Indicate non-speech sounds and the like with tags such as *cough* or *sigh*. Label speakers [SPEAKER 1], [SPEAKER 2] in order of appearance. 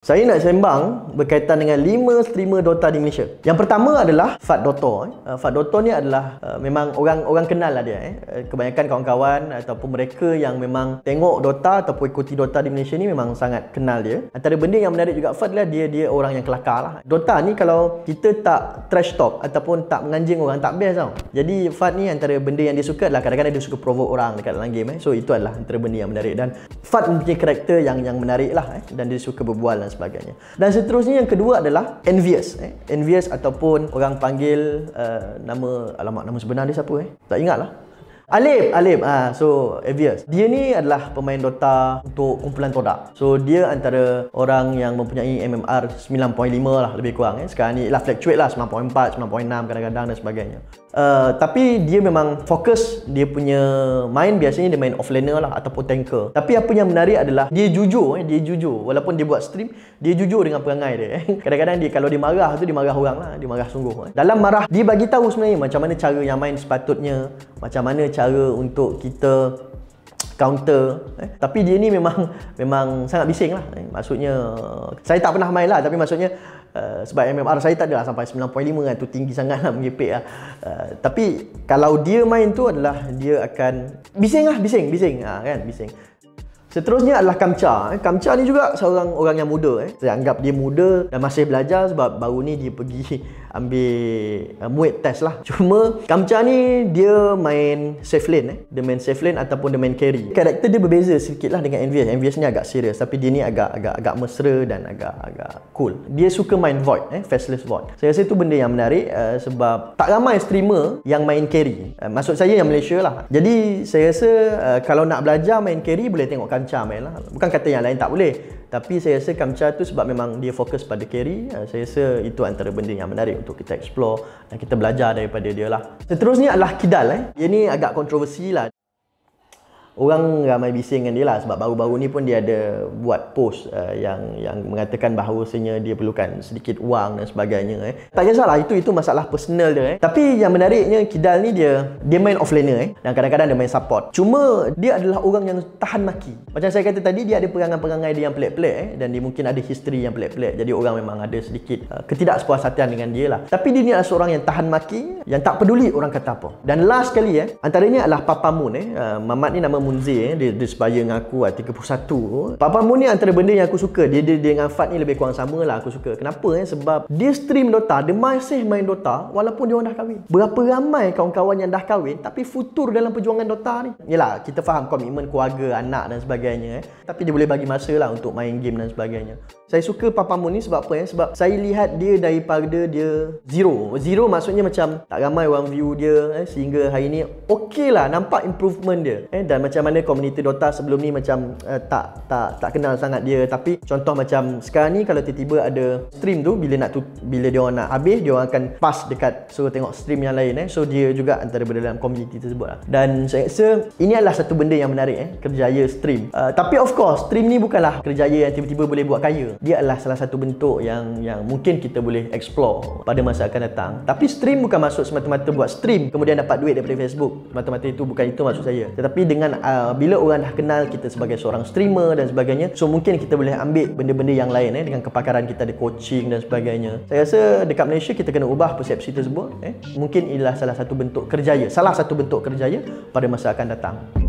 [SPEAKER 1] Saya nak sembang berkaitan dengan 5 streamer Dota di Malaysia. Yang pertama adalah Fat Dotto. Eh. Uh, Fat Dotto ni adalah uh, memang orang orang kenal lah dia. Eh. Uh, kebanyakan kawan-kawan ataupun mereka yang memang tengok Dota ataupun ikuti Dota di Malaysia ni memang sangat kenal dia. Antara benda yang menarik juga Fat lah dia dia orang yang kelakar lah. Dota ni kalau kita tak trash talk ataupun tak menganjing orang tak best tau. Jadi Fat ni antara benda yang dia suka adalah kadang-kadang dia suka provoke orang dekat dalam game. Eh. So itu adalah antara benda yang menarik. Dan Fat mempunyai karakter yang yang menarik lah. Dan dia suka berbual dan sebagainya. Dan seterusnya yang kedua adalah envious. Eh? Envious ataupun orang panggil uh, nama, alamat nama sebenar dia siapa eh? Tak ingat lah. Alim, Alim. Ah, so Avius. Dia ni adalah pemain Dota untuk kumpulan Todak. So dia antara orang yang mempunyai MMR 9.5 lah lebih kurang eh. Sekarang ni lah fluctuate lah 9.4, 9.6 kadang-kadang dan sebagainya. Uh, tapi dia memang fokus dia punya main biasanya dia main offlaner lah ataupun tanker tapi apa yang menarik adalah dia jujur eh, dia jujur walaupun dia buat stream dia jujur dengan perangai dia eh. *laughs* kadang-kadang dia kalau dia marah tu dia marah orang lah dia marah sungguh eh. dalam marah dia bagi tahu sebenarnya macam mana cara yang main sepatutnya macam mana cara untuk kita counter eh. tapi dia ni memang memang sangat bising lah eh. maksudnya saya tak pernah main lah tapi maksudnya Eh, sebab MMR saya tak adalah sampai 9.5 kan tu tinggi sangat lah mengepek Uh, tapi kalau dia main tu adalah dia akan bising lah bising bising uh, kan bising Seterusnya adalah Kamcha. Eh, Kamcha ni juga seorang orang yang muda. Eh. Saya anggap dia muda dan masih belajar sebab baru ni dia pergi ambil uh, muet test lah cuma Kamcha ni dia main safe lane eh. dia main safe lane ataupun dia main carry karakter dia berbeza sedikit lah dengan Envious Envious ni agak serius tapi dia ni agak agak agak mesra dan agak agak cool dia suka main void eh, faceless void saya rasa tu benda yang menarik uh, sebab tak ramai streamer yang main carry uh, maksud saya yang Malaysia lah jadi saya rasa uh, kalau nak belajar main carry boleh tengok Kamcha main lah bukan kata yang lain tak boleh tapi saya rasa Kamcha tu sebab memang dia fokus pada carry uh, saya rasa itu antara benda yang menarik untuk kita explore dan kita belajar daripada dia lah. Seterusnya adalah Kidal eh. Dia ni agak kontroversi lah orang ramai bising dengan dia lah sebab baru-baru ni pun dia ada buat post uh, yang yang mengatakan bahawasanya dia perlukan sedikit wang dan sebagainya eh. tak kisahlah itu itu masalah personal dia eh. tapi yang menariknya Kidal ni dia dia main offlaner eh. dan kadang-kadang dia main support cuma dia adalah orang yang tahan maki macam saya kata tadi dia ada perangai-perangai dia yang pelik-pelik eh. dan dia mungkin ada history yang pelik-pelik jadi orang memang ada sedikit uh, eh, ketidakpuas hatian dengan dia lah tapi dia ni adalah seorang yang tahan maki yang tak peduli orang kata apa dan last sekali eh, antaranya adalah Papa Moon eh. uh, Mamat ni nama Moon Munzi eh, dia, dia sebaya dengan aku lah 31 tu Papa Moon antara benda yang aku suka dia, dia, dia dengan Fat ni lebih kurang sama lah aku suka kenapa eh sebab dia stream Dota dia masih main Dota walaupun dia orang dah kahwin berapa ramai kawan-kawan yang dah kahwin tapi futur dalam perjuangan Dota ni yelah kita faham komitmen keluarga anak dan sebagainya eh. tapi dia boleh bagi masa lah untuk main game dan sebagainya saya suka Papa Moon sebab apa eh sebab saya lihat dia daripada dia zero zero maksudnya macam tak ramai orang view dia eh, sehingga hari ni okey lah nampak improvement dia eh, dan macam mana komuniti Dota sebelum ni macam uh, tak tak tak kenal sangat dia tapi contoh macam sekarang ni kalau tiba-tiba ada stream tu bila nak tu, bila dia orang nak habis dia orang akan pass dekat suruh tengok stream yang lain eh so dia juga antara berada dalam komuniti tersebut lah. dan saya rasa ini adalah satu benda yang menarik eh kerjaya stream uh, tapi of course stream ni bukanlah kerjaya yang tiba-tiba boleh buat kaya dia adalah salah satu bentuk yang yang mungkin kita boleh explore pada masa akan datang tapi stream bukan maksud semata-mata buat stream kemudian dapat duit daripada Facebook semata-mata itu bukan itu maksud saya tetapi dengan uh, bila orang dah kenal kita sebagai seorang streamer dan sebagainya so mungkin kita boleh ambil benda-benda yang lain eh dengan kepakaran kita di coaching dan sebagainya saya rasa dekat Malaysia kita kena ubah persepsi tersebut eh mungkin ialah salah satu bentuk kerjaya salah satu bentuk kerjaya pada masa akan datang